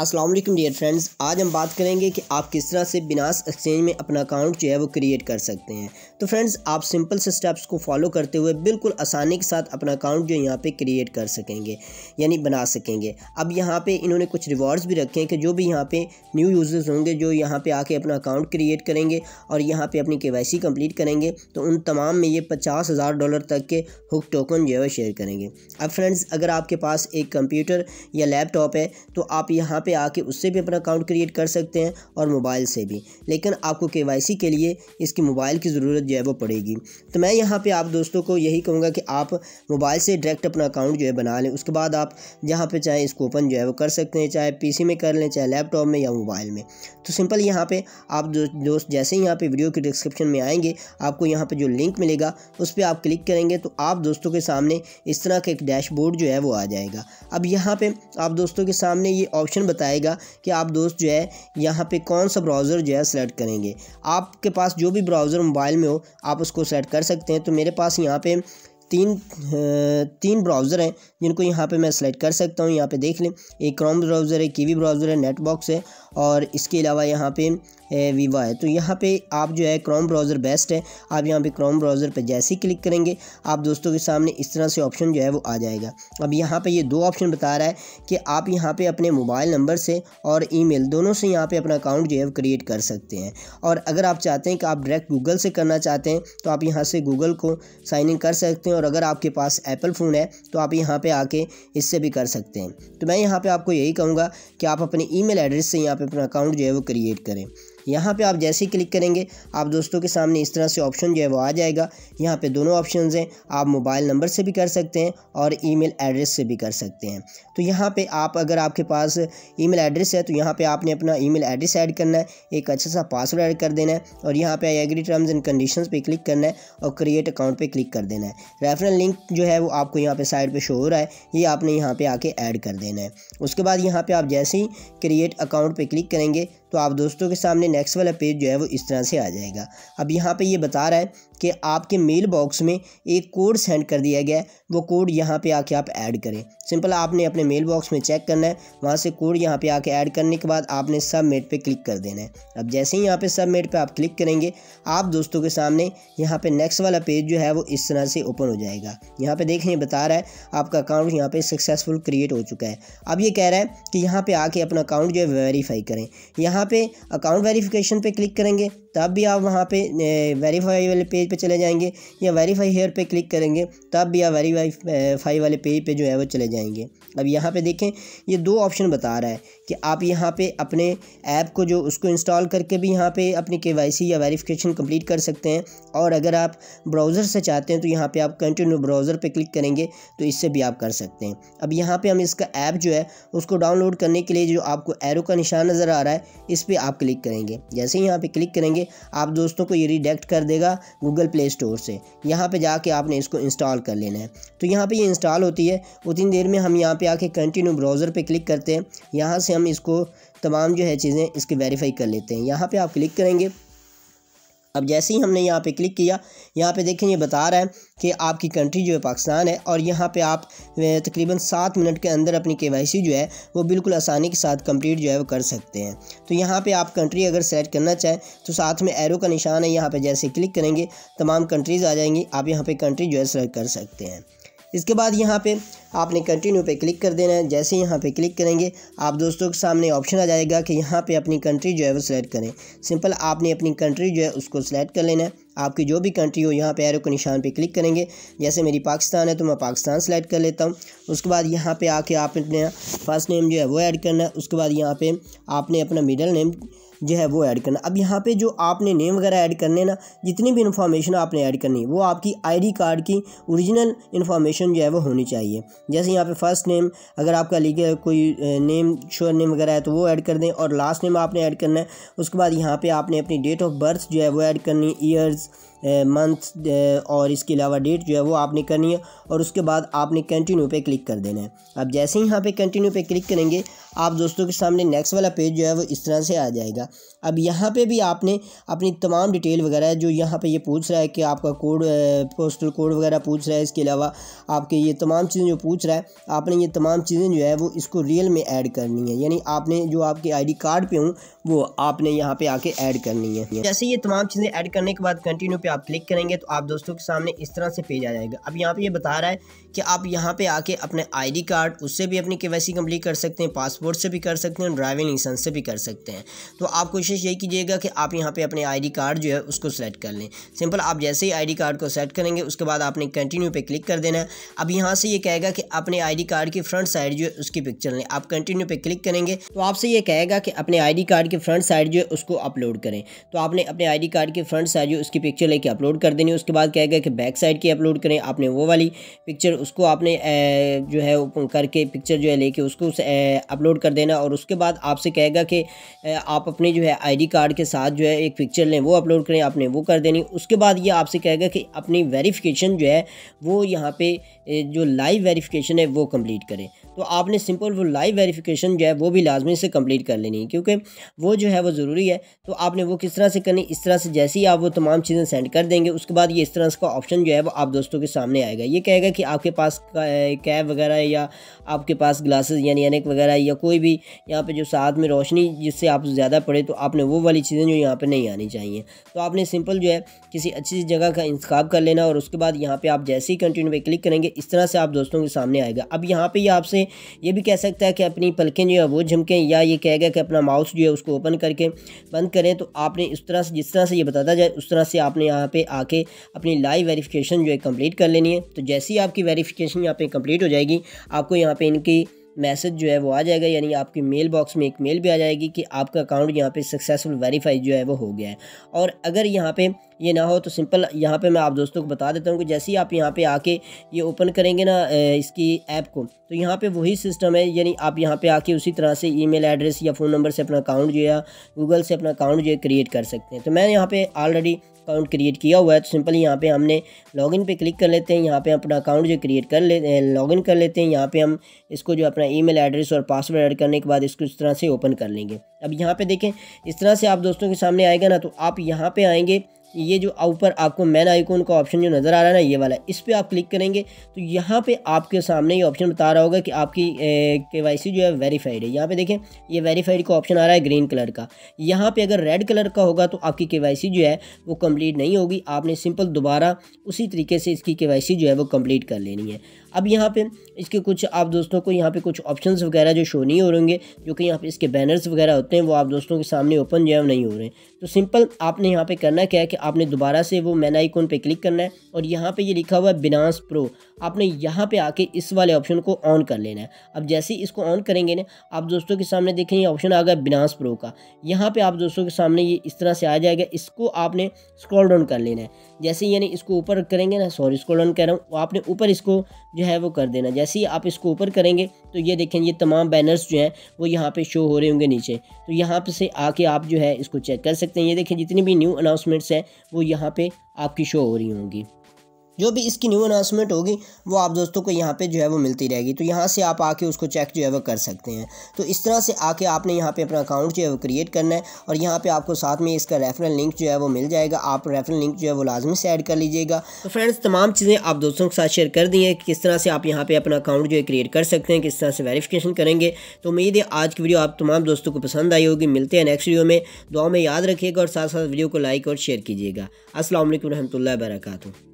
Aslam dear friends आज हम बात करेंगे कि आप किस तरह से बिनास एक्सचेंज में अपना अकाउंट जो है वो क्रिएट कर सकते हैं तो फ्रेंड्स आप सिंपल से स्टेप्स को फॉलो करते हुए बिल्कुल आसानी के साथ अपना अकाउंट जो यहाँ पे क्रिएट कर सकेंगे यानी बना सकेंगे अब यहाँ पे इन्होंने कुछ रिवॉर्ड्स भी रखे हैं कि जो भी यहाँ पे न्यू यूज़र्स होंगे जो यहाँ पर आके अपना अकाउंट क्रिएट करेंगे और यहाँ पर अपनी के कम्प्लीट करेंगे तो उन तमाम में ये पचास हज़ार डॉलर तक के हुक टोकन जो है शेयर करेंगे अब फ्रेंड्स अगर आपके पास एक कंप्यूटर या लैपटॉप है तो आप यहाँ पर पे आके उससे भी अपना अकाउंट क्रिएट कर सकते हैं और मोबाइल से भी लेकिन आपको के के लिए इसकी मोबाइल की ज़रूरत जो है वो पड़ेगी तो मैं यहाँ पर आप दोस्तों को यही कहूँगा कि आप मोबाइल से डायरेक्ट अपना अकाउंट जो है बना लें उसके बाद आप जहाँ पर चाहें इसको ओपन जो है वो कर सकते हैं चाहे पी में कर लें चाहे लैपटॉप में या मोबाइल में तो सिंपल यहाँ पर आप दोस्त जैसे ही यहाँ पर वीडियो के डिस्क्रिप्शन में आएंगे आपको यहाँ पर जो लिंक मिलेगा उस पर आप क्लिक करेंगे तो आप दोस्तों के सामने इस तरह का एक डैशबोर्ड जो है वो आ जाएगा अब यहाँ पे आप दोस्तों के सामने ये ऑप्शन बताएगा कि आप दोस्त जो है यहाँ पे कौन सा ब्राउज़र जो है सेलेक्ट करेंगे आपके पास जो भी ब्राउज़र मोबाइल में हो आप उसको सेलेक्ट कर सकते हैं तो मेरे पास यहाँ पर तीन तीन ब्राउज़र हैं जिनको यहाँ पे मैं सेलेक्ट कर सकता हूँ यहाँ पे देख लें एक क्रोम ब्राउज़र है कीवी ब्राउज़र है नेटबॉक्स है और इसके अलावा यहाँ पे वीवा है तो यहाँ पे आप जो है क्रोम ब्राउज़र बेस्ट है आप यहाँ पे क्रोम ब्राउज़र पे जैसे ही क्लिक करेंगे आप दोस्तों के सामने इस तरह से ऑप्शन जो है वो आ जाएगा अब यहाँ पे ये दो ऑप्शन बता रहा है कि आप यहाँ पे अपने मोबाइल नंबर से और ईमेल दोनों से यहाँ पे अपना अकाउंट जो है वो क्रिएट कर सकते हैं और अगर आप चाहते हैं कि आप डायरेक्ट गूगल से करना चाहते हैं तो आप यहाँ से गूगल को साइन इन कर सकते हैं और अगर आपके पास एप्पल फ़ोन है तो आप यहाँ पर आके इससे भी कर सकते हैं तो मैं यहाँ पर आपको यही कहूँगा कि आप अपने ई एड्रेस से यहाँ पर अपना अकाउंट जो है वो क्रिएट करें यहाँ पे आप जैसे ही क्लिक करेंगे आप दोस्तों के सामने इस तरह से ऑप्शन जो है वो आ जाएगा यहाँ पे दोनों ऑप्शन हैं आप मोबाइल नंबर से भी कर सकते हैं और ईमेल एड्रेस से भी कर सकते हैं तो यहाँ पे आप अगर आपके पास ईमेल एड्रेस है तो यहाँ पे आपने अपना ईमेल एड्रेस ऐड करना है एक अच्छा सा पासवर्ड ऐड कर देना है और यहाँ पर I agree terms and condition पर क्लिक करना है और क्रिएट अकाउंट पर क्लिक कर देना है रेफरल लिंक जो है वो आपको यहाँ पे साइड पे शो हो रहा है ये आपने यहाँ पे आके ऐड कर देना है उसके बाद यहाँ पे आप जैसे ही क्रिएट अकाउंट पे क्लिक करेंगे तो आप दोस्तों के सामने नेक्स्ट वाला पेज जो है वो इस तरह से आ जाएगा अब यहाँ पे ये बता रहा है कि आपके मेल बॉक्स में एक कोड सेंड कर दिया गया है वो कोड यहाँ पे आके आप ऐड करें सिंपल आपने अपने मेल बॉक्स में चेक करना है वहाँ से कोड यहाँ पे आके ऐड करने के बाद आपने सबमिट पे क्लिक कर देना है अब जैसे ही यहाँ पे सबमिट पे आप क्लिक करेंगे आप दोस्तों के सामने यहाँ पे नेक्स्ट वाला पेज जो है वो इस तरह से ओपन हो जाएगा यहाँ पे देखिए बता रहा है आपका अकाउंट यहाँ पे सक्सेसफुल क्रिएट हो चुका है अब ये कह रहा है कि यहाँ पर आके अपना अकाउंट जो है वेरीफाई करें यहाँ पे अकाउंट वेरीफिकेशन पे क्लिक करेंगे तब भी आप वहाँ पे वेरीफाई वाले पेज पे चले जाएंगे या वेरीफाई हेयर पे क्लिक करेंगे तब भी आप वेरीफाई फाई eh, वाले पेज पे जो है वो चले जाएंगे अब यहाँ पे देखें ये दो ऑप्शन बता रहा है कि आप यहाँ पे अपने ऐप को जो उसको इंस्टॉल करके भी यहाँ पे अपनी के या वेरिफिकेशन कंप्लीट कर सकते हैं और अगर आप ब्राउज़र से चाहते हैं तो यहाँ पे आप कंटिन्यू ब्राउज़र पे क्लिक करेंगे तो इससे भी आप कर सकते हैं अब यहाँ पे हम इसका ऐप जो है उसको डाउनलोड करने के लिए जो आपको एरो का निशान नज़र आ रहा है इस पर आप क्लिक करेंगे जैसे ही यहाँ पर क्लिक करेंगे आप दोस्तों को ये रिडेक्ट कर देगा गूगल प्ले स्टोर से यहाँ पर जाके आपने इसको इंस्टॉल कर लेना है तो यहाँ पर ये इंस्टॉल होती है उतनी देर में हम यहाँ पर आके कंटिन्यू ब्राउज़र पर क्लिक करते हैं यहाँ से हम इसको तमाम जो है चीज़ें इसकी वेरीफाई कर लेते हैं यहाँ पे आप क्लिक करेंगे अब जैसे ही हमने यहाँ पे क्लिक किया यहाँ पे देखें ये बता रहा है कि आपकी कंट्री जो है पाकिस्तान है और यहाँ पे आप तकरीबन सात मिनट के अंदर अपनी के जो है वो बिल्कुल आसानी के साथ कंप्लीट जो है वो कर सकते हैं तो यहाँ पे आप कंट्री अगर सेलेक्ट करना चाहें तो साथ में एरो का निशान है यहाँ पर जैसे क्लिक करेंगे तमाम कंट्रीज़ आ जाएंगी आप यहाँ पर कंट्री जो है सेलेक्ट कर सकते हैं इसके बाद यहाँ पे आपने कंटिन्यू पे क्लिक कर देना है जैसे यहाँ पे क्लिक करेंगे आप दोस्तों के सामने ऑप्शन आ जाएगा कि यहाँ पे अपनी कंट्री जो है वो सिलेक्ट करें सिंपल आपने अपनी कंट्री जो है उसको सिलेक्ट कर लेना है आपकी जो भी कंट्री हो यहाँ पे एरो के निशान पे क्लिक करेंगे जैसे मेरी पाकिस्तान है तो मैं पाकिस्तान सेलेक्ट कर लेता हूँ उसके बाद यहाँ पे आके आपने फर्स्ट नेम जो है वो ऐड करना है उसके बाद यहाँ पर आपने अपना मिडल नेम जो है वो ऐड करना अब यहाँ पे जो आपने नेम वगैरह ऐड करने ना जितनी भी इन्फॉर्मेशन आपने ऐड करनी है वो आपकी आईडी कार्ड की ओरिजिनल इन्फॉर्मेशन जो है वो होनी चाहिए जैसे यहाँ पे फर्स्ट नेम अगर आपका लीगल कोई नेम शोर नेम वगैरह है तो वो ऐड कर दें और लास्ट नेम आपने ऐड करना है उसके बाद यहाँ पर आपने अपनी डेट ऑफ बर्थ जो है वो ऐड करनी ईयर्स मंथ और इसके अलावा डेट जो है वो आपने करनी है और उसके बाद आपने कंटिन्यू पे क्लिक कर देना है अब जैसे ही यहाँ पे कंटिन्यू पे क्लिक करेंगे आप दोस्तों के सामने नेक्स्ट वाला पेज जो है वो इस तरह से आ जाएगा अब यहाँ पे भी आपने अपनी तमाम डिटेल वगैरह जो यहाँ पे ये यह पूछ रहा है कि आपका कोड पोस्टल कोड वगैरह पूछ रहा है इसके अलावा आपके ये तमाम चीज़ें जो पूछ रहा है आपने ये तमाम चीज़ें जो है वो इसको रियल में ऐड करनी है यानी आपने जो आपके आईडी कार्ड पे हूँ वो आपने यहाँ पर आके ऐड करनी है जैसे ये तमाम चीज़ें ऐड करने के बाद कंटिन्यू पे आप क्लिक करेंगे तो आप दोस्तों के सामने इस तरह से पेज आ जाएगा अब यहाँ पे ये यह बता रहा है कि आप यहाँ पे आके अपने आईडी कार्ड उससे भी अपनी केवाईसी कंप्लीट कर सकते हैं पासपोर्ट से भी कर सकते हैं ड्राइविंग लाइसेंस से भी कर सकते हैं तो आप कोशिश यही कीजिएगा कि आप यहाँ पर अपने आई कार्ड जो है उसको सेलेक्ट कर लें सिंपल आप जैसे ही आई कार्ड को सेलेक्ट करेंगे उसके बाद आपने कंटिन्यू पर क्लिक कर देना है अब यहाँ से ये कहेगा कि अपने आई कार्ड की फ्रंट साइड जो है उसकी पिक्चर लें आप कंटिन्यू पर क्लिक करेंगे तो आपसे ये कहेगा कि अपने आई कार्ड की फ्रंट साइड जो है उसको अपलोड करें तो आपने अपने आईडी कार्ड के फ्रंट साइड जो उसकी पिक्चर कि अपलोड कर देनी उसके बाद क्या है कि बैक साइड की अपलोड करें आपने वो वाली पिक्चर उसको आपने जो है करके पिक्चर जो है लेके उसको अपलोड कर देना और उसके बाद आपसे कहेगा कि आप अपने जो है आईडी कार्ड के साथ जो है एक पिक्चर लें वो अपलोड करें आपने वो कर देनी उसके बाद ये आपसे कहेगा कि अपनी वेरिफिकेशन जो है वो यहाँ पे जो लाइव वेरिफिकेशन है वो कंप्लीट करें तो आपने सिंपल वो लाइव वेरिफिकेशन जो है वो भी लाजमी से कंप्लीट कर लेनी है क्योंकि वो जो है वो ज़रूरी है तो आपने वो किस तरह से करनी इस तरह से जैसे ही आप वो तमाम चीज़ें सेंड कर देंगे उसके बाद ये इस तरह का ऑप्शन जो है वो आप दोस्तों के सामने आएगा ये कहेगा कि आपके पास कैब वगैरह या आपके पास ग्लासेस यानी अनेक वगैरह या कोई भी यहाँ पे जो साथ में रोशनी जिससे आप ज़्यादा पड़े तो आपने वो वाली चीज़ें जो यहाँ पर नहीं आनी चाहिए तो आपने सिंपल जो है किसी अच्छी जगह का इंतखा कर लेना और उसके बाद यहाँ पर आप जैसे ही कंटिन्यू पर क्लिक करेंगे इस तरह से आप दोस्तों के सामने आएगा अब यहाँ पर ही आपसे ये भी कह सकता है कि अपनी पलखें जो है वो झमकें या ये कहेगा कि अपना माउस जो है उसको ओपन करके बंद करें तो आपने इस तरह से जिस तरह से ये बताता जाए उस तरह से आपने यहाँ यहाँ पे आके अपनी लाइव वेरिफिकेशन जो है कंप्लीट कर लेनी है तो जैसे ही आपकी वेरिफिकेशन यहाँ पे कंप्लीट हो जाएगी आपको यहाँ पे इनकी मैसेज जो है वो आ जाएगा यानी आपकी मेल बॉक्स में एक मेल भी आ जाएगी कि आपका अकाउंट यहाँ पे सक्सेसफुल वेरीफाई जो है वो हो गया है और अगर यहाँ पे ये ना हो तो सिंपल यहाँ पे मैं आप दोस्तों को बता देता हूँ कि जैसे ही आप यहाँ पे आके ये ओपन करेंगे ना इसकी ऐप को तो यहाँ पे वही सिस्टम है यानी आप यहाँ पर आके उसी तरह से ई एड्रेस या फ़ोन नंबर से अपना अकाउंट जो है गूगल से अपना अकाउंट जो है क्रिएट कर सकते हैं तो मैं यहाँ पर ऑलरेडी अकाउंट क्रिएट किया हुआ है तो सिंपल यहाँ पे हमने लॉगिन पे क्लिक कर लेते हैं यहाँ पे अपना अकाउंट जो क्रिएट कर लेते हैं लॉगिन कर लेते हैं यहाँ पे हम इसको जो अपना ईमेल एड्रेस और पासवर्ड ऐड करने के बाद इसको इस तरह से ओपन कर लेंगे अब यहाँ पे देखें इस तरह से आप दोस्तों के सामने आएगा ना तो आप यहाँ पर आएँगे ये जो ऊपर आपको मैन आइकॉन का ऑप्शन जो नज़र आ रहा है ना ये वाला इस पर आप क्लिक करेंगे तो यहाँ पे आपके सामने ये ऑप्शन बता रहा होगा कि आपकी के वाई सी जो है वेरीफाइड है यहाँ पे देखें ये वेरीफाइड का ऑप्शन आ रहा है ग्रीन कलर का यहाँ पे अगर रेड कलर का होगा तो आपकी के वाई सी जो है वो कम्प्लीट नहीं होगी आपने सिंपल दोबारा उसी तरीके से इसकी के वाई सी जो है वो कम्प्लीट कर लेनी है अब यहाँ पे इसके कुछ आप दोस्तों को यहाँ पे कुछ ऑप्शंस वगैरह जो शो नहीं हो रहेंगे जो कि यहाँ पे इसके बैनर्स वगैरह होते हैं वो आप दोस्तों के सामने ओपन जो है नहीं हो रहे हैं तो सिंपल आपने यहाँ पे करना क्या है कि आपने दोबारा से वो मैन आइकॉन पे क्लिक करना है और यहाँ पे ये लिखा हुआ है बिनास प्रो आपने यहाँ पे आके इस वाले ऑप्शन को ऑन कर लेना है अब जैसे ही इसको ऑन करेंगे ना आप दोस्तों के सामने देखें ये ऑप्शन आ गया बिनास प्रो का यहाँ पर आप दोस्तों के सामने ये इस तरह से आ जाएगा इसको आपने स्क्रॉल डाउन कर लेना है जैसे यानी इसको ऊपर करेंगे ना सॉरी स्क्रॉल डाउन कह रहा हूँ आपने ऊपर इसको जो है वो कर देना जैसे ही आप इसको ऊपर करेंगे तो ये देखें ये तमाम बैनर्स जो हैं वो यहाँ पे शो हो रहे होंगे नीचे तो यहाँ पे से आके आप जो है इसको चेक कर सकते हैं ये देखें जितनी भी न्यू अनाउंसमेंट्स हैं वो यहाँ पे आपकी शो हो रही होंगी जो भी इसकी न्यू अनाउंसमेंट होगी वो आप दोस्तों को यहाँ पे जो है वो मिलती रहेगी तो यहाँ से आप आके उसको चेक जो है वो कर सकते हैं तो इस तरह से आके आपने यहाँ पे अपना अकाउंट जो है वो क्रिएट करना है और यहाँ पे आपको साथ में इसका रेफरल लिंक जो है वो मिल जाएगा आप रेफरल लिंक जो है वो लाजमी से ऐड कर लीजिएगा तो फ्रेंड्स तमाम चीज़ें आप दोस्तों के साथ शेयर कर दी हैं कि किस तरह से आप यहाँ पर अपना अकाउंट जो है क्रिएट कर सकते हैं किस तरह से वेरीफिकेशन करेंगे तो उम्मीद है आज की वीडियो आप तमाम दोस्तों को पसंद आई होगी मिलते हैं नेक्स्ट वीडियो में दुआ में याद रखिएगा और साथ साथ वीडियो को लाइक और शेयर कीजिएगा असल वरहमल वर्का